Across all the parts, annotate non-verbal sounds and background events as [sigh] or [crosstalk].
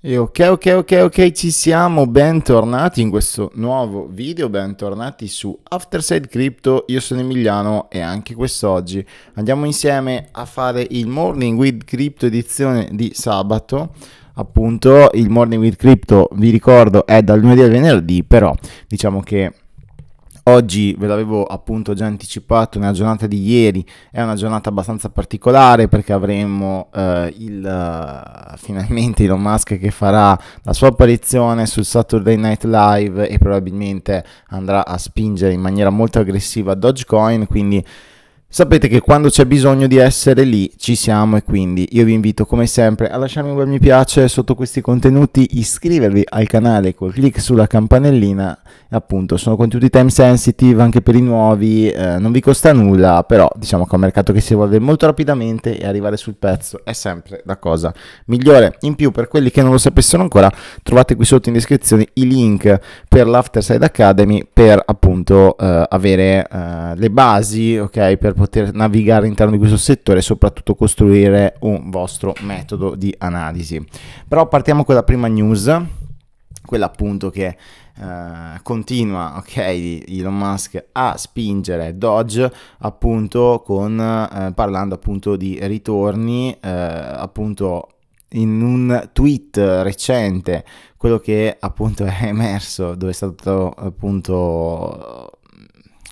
E ok, ok, ok, ok, ci siamo, bentornati in questo nuovo video, bentornati su Afterside Crypto, io sono Emiliano e anche quest'oggi andiamo insieme a fare il Morning with Crypto edizione di sabato, appunto il Morning with Crypto vi ricordo è dal lunedì al venerdì, però diciamo che Oggi ve l'avevo appunto già anticipato nella giornata di ieri, è una giornata abbastanza particolare perché avremo eh, il, uh, finalmente Elon Musk che farà la sua apparizione sul Saturday Night Live e probabilmente andrà a spingere in maniera molto aggressiva Dogecoin, quindi Sapete che quando c'è bisogno di essere lì ci siamo e quindi io vi invito come sempre a lasciarmi un bel mi piace sotto questi contenuti, iscrivervi al canale col clic sulla campanellina appunto sono contenuti time sensitive anche per i nuovi, eh, non vi costa nulla, però diciamo che è un mercato che si evolve molto rapidamente e arrivare sul pezzo è sempre la cosa migliore. In più per quelli che non lo sapessero ancora trovate qui sotto in descrizione i link per l'Afterside Academy per appunto eh, avere eh, le basi, ok? Per poter navigare all'interno di questo settore e soprattutto costruire un vostro metodo di analisi. Però partiamo con la prima news, quella appunto che Uh, continua ok Elon Musk a spingere Dodge appunto con uh, parlando appunto di ritorni uh, appunto in un tweet recente quello che appunto è emerso dove è stato appunto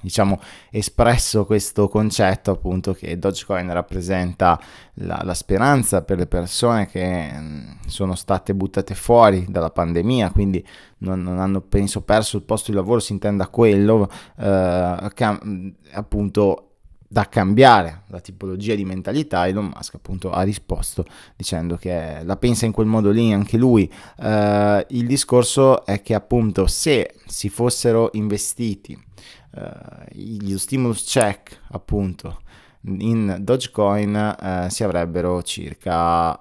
diciamo, espresso questo concetto appunto che Dogecoin rappresenta la, la speranza per le persone che mh, mm, sono state buttate fuori dalla pandemia, quindi non, non, hanno penso perso il posto di lavoro, si intenda quello, eh, che, mm, appunto da cambiare la tipologia di mentalità, Elon Musk appunto ha risposto dicendo che la pensa in quel modo lì anche lui. Uh, il discorso è che appunto se si fossero investiti uh, eh, gli stimulus check appunto in Dogecoin uh, si avrebbero circa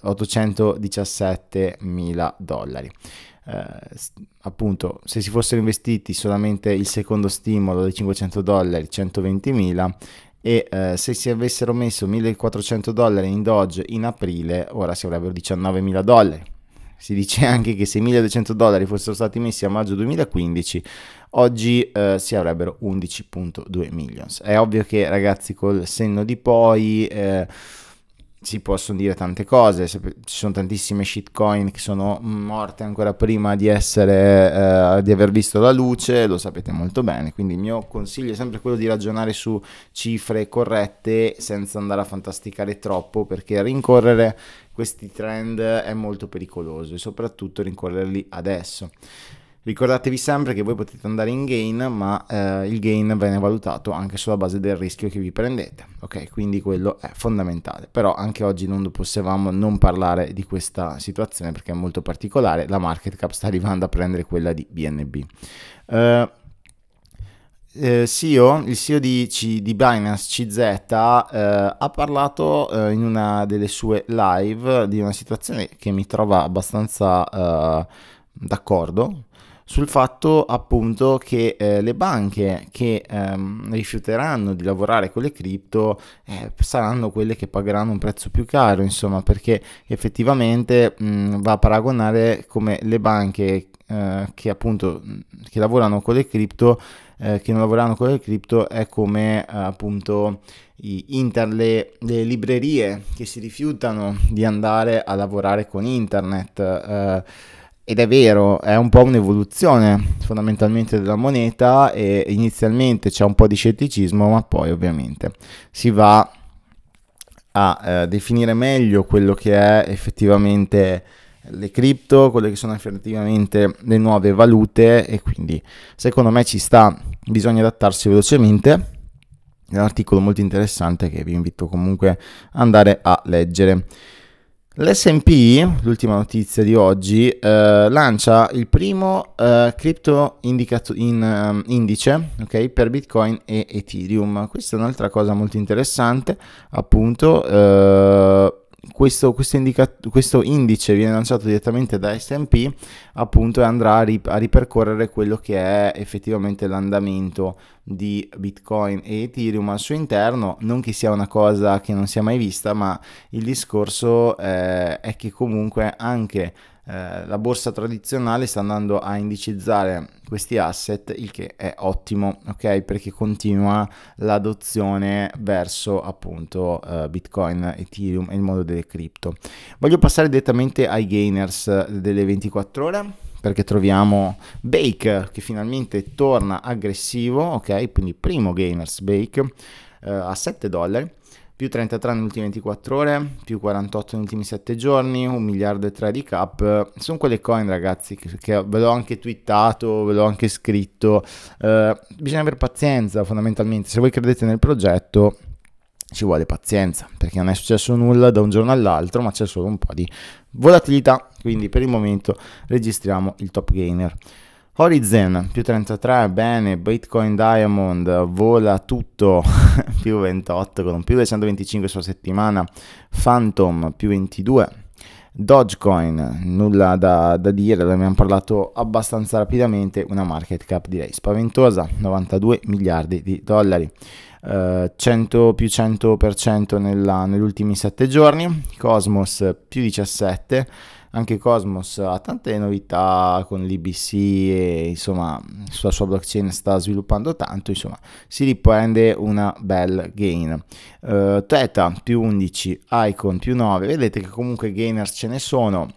817 mila dollari eh, appunto se si fossero investiti solamente il secondo stimolo dei 500 dollari 120 mila e eh, se si avessero messo 1.400 dollari in Doge in aprile ora si avrebbero 19 mila dollari. Si dice [laughs] anche che se 1.200 dollari fossero stati messi a maggio 2015 oggi eh, si avrebbero 11.2 millions. È ovvio che ragazzi col senno di poi eh, si possono dire tante cose, ci sono tantissime shitcoin che sono morte ancora prima di, essere, eh, di aver visto la luce, lo sapete molto bene, quindi il mio consiglio è sempre quello di ragionare su cifre corrette senza andare a fantasticare troppo perché rincorrere questi trend è molto pericoloso e soprattutto rincorrerli adesso. Ricordatevi sempre che voi potete andare in gain, ma eh, il gain viene valutato anche sulla base del rischio che vi prendete, ok? Quindi quello è fondamentale. Però anche oggi non possiamo non parlare di questa situazione perché è molto particolare, la market cap sta arrivando a prendere quella di BNB. Eh, eh CEO, il CEO di, C, di Binance CZ eh, ha parlato eh, in una delle sue live di una situazione che mi trova abbastanza eh, d'accordo sul fatto appunto che eh, le banche che ehm, rifiuteranno di lavorare con le cripto eh, saranno quelle che pagheranno un prezzo più caro, insomma, perché effettivamente mh, va a paragonare come le banche eh, che appunto che lavorano con le cripto eh, che non lavorano con le cripto è come eh, appunto i internet, le, le, librerie che si rifiutano di andare a lavorare con internet eh, ed è vero, è un po' un'evoluzione fondamentalmente della moneta e inizialmente c'è un po' di scetticismo, ma poi ovviamente si va a eh, definire meglio quello che è effettivamente le cripto, quelle che sono effettivamente le nuove valute e quindi secondo me ci sta, bisogna adattarsi velocemente. È un articolo molto interessante che vi invito comunque ad andare a leggere. L'SP, l'ultima notizia di oggi, eh, lancia il primo eh, crypto in, um, indice okay, per Bitcoin e Ethereum. Questa è un'altra cosa molto interessante, appunto. Eh, questo, questo, indicat- questo, indice viene lanciato direttamente da SP appunto e andrà a, ri- a, ripercorrere quello che è effettivamente l'andamento di Bitcoin e Ethereum al suo interno, non che sia una cosa che non sia mai vista, ma il discorso eh, è che comunque anche eh, la borsa tradizionale sta andando a indicizzare questi asset, il che è ottimo, ok? Perché continua l'adozione verso appunto eh, Bitcoin, Ethereum e il mondo delle cripto. Voglio passare direttamente ai gainers delle 24 ore perché troviamo Bake che finalmente torna aggressivo, ok? Quindi primo gainers Bake eh, a 7 dollari più 33 nelle ultime 24 ore, più 48 negli ultimi 7 giorni, 1 miliardo e 3 di cap. Sono quelle coin, ragazzi, che, che ve l'ho anche twittato, ve l'ho anche scritto. Eh, bisogna avere pazienza, fondamentalmente. Se voi credete nel progetto, ci vuole pazienza perché non è successo nulla da un giorno all'altro ma c'è solo un po' di volatilità quindi per il momento registriamo il top gainer Horizon più 33, bene, Bitcoin Diamond vola tutto [laughs] più 28 con un più 225 sulla settimana, Phantom più 22, Dogecoin nulla da, da dire, ne abbiamo parlato abbastanza rapidamente, una market cap direi spaventosa, 92 miliardi di dollari. 100 eh, più 100% nella, negli ultimi 7 giorni, Cosmos più 17, anche Cosmos ha tante novità con l'IBC e insomma sulla sua blockchain sta sviluppando tanto, insomma si riprende una bella gain. Uh, Theta più 11, Icon più 9, vedete che comunque gainers ce ne sono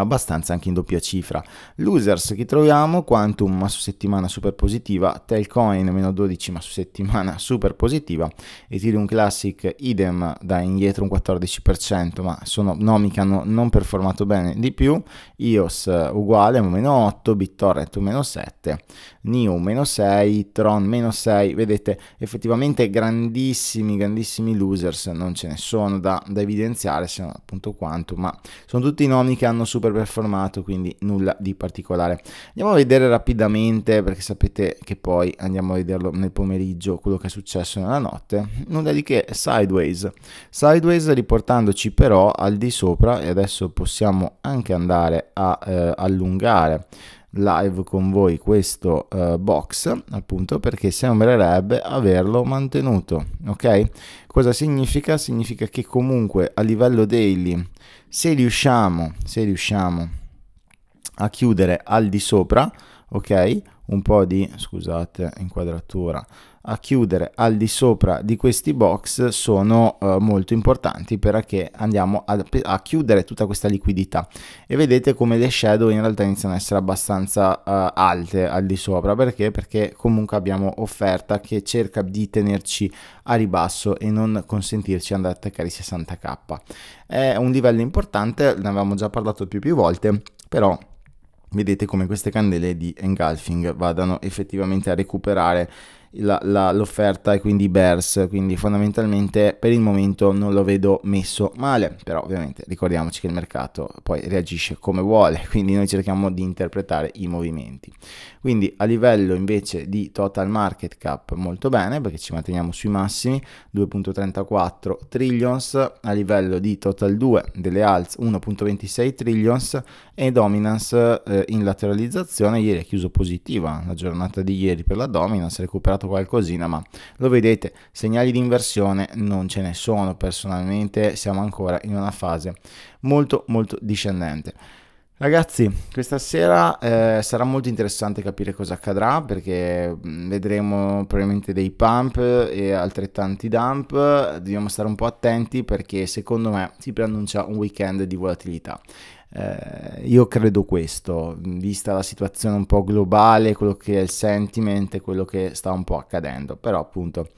abbastanza anche in doppia cifra. Losers che troviamo, Quantum ma su settimana super positiva, Telcoin meno 12 ma su settimana super positiva, Ethereum Classic idem da indietro un 14% ma sono nomi che hanno non performato bene di più, IOS uguale meno 8, BitTorrent meno 7, New meno 6, Tron meno 6, vedete effettivamente grandissimi, grandissimi losers non ce ne sono da, da evidenziare, se non appunto quanto, ma sono tutti nomi che hanno super performato, quindi nulla di particolare. Andiamo a vedere rapidamente, perché sapete che poi andiamo a vederlo nel pomeriggio, quello che è successo nella notte, nulla di che Sideways. Sideways riportandoci però al di sopra, e adesso possiamo anche andare a eh, allungare live con voi questo uh, box appunto perché sembrerebbe averlo mantenuto ok cosa significa significa che comunque a livello daily se riusciamo se riusciamo a chiudere al di sopra ok un po' di, scusate, inquadratura, a chiudere al di sopra di questi box sono eh, molto importanti perché andiamo a, a, chiudere tutta questa liquidità e vedete come le shadow in realtà iniziano ad essere abbastanza eh, alte al di sopra perché perché comunque abbiamo offerta che cerca di tenerci a ribasso e non consentirci di andare a attaccare i 60k è un livello importante ne avevamo già parlato più più volte però vedete come queste candele di engulfing vadano effettivamente a recuperare la, la, l'offerta e quindi i Bears, quindi fondamentalmente per il momento non lo vedo messo male, però ovviamente ricordiamoci che il mercato poi reagisce come vuole, [laughs] quindi noi cerchiamo di interpretare i movimenti. Quindi a livello invece di total market cap molto bene perché ci manteniamo sui massimi 2.34 trillions, a livello di total 2 delle alze 1.26 trillions e dominance eh, in lateralizzazione ieri è chiuso positiva eh, la giornata di ieri per la dominance recuperato segnato qualcosina, ma lo vedete, segnali di inversione non ce ne sono, personalmente siamo ancora in una fase molto molto discendente. Ragazzi, questa sera eh, sarà molto interessante capire cosa accadrà perché mm, vedremo probabilmente dei pump e altrettanti dump, dobbiamo stare un po' attenti perché secondo me si preannuncia un weekend di volatilità. Eh, io credo questo, vista la situazione un po' globale, quello che è il sentiment e quello che sta un po' accadendo, però appunto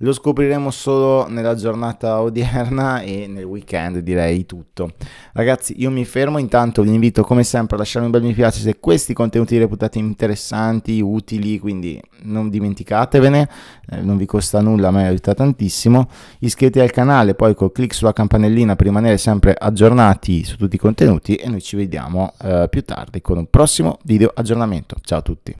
lo scopriremo solo nella giornata odierna e nel weekend direi tutto. Ragazzi io mi fermo, intanto vi invito come sempre a lasciare un bel mi piace se questi contenuti reputati interessanti, utili, quindi non dimenticatevene, eh, non vi costa nulla, a me aiuta tantissimo, iscrivetevi al canale, poi col clic sulla campanellina per rimanere sempre aggiornati su tutti i contenuti e noi ci vediamo eh, più tardi con un prossimo video aggiornamento. Ciao a tutti!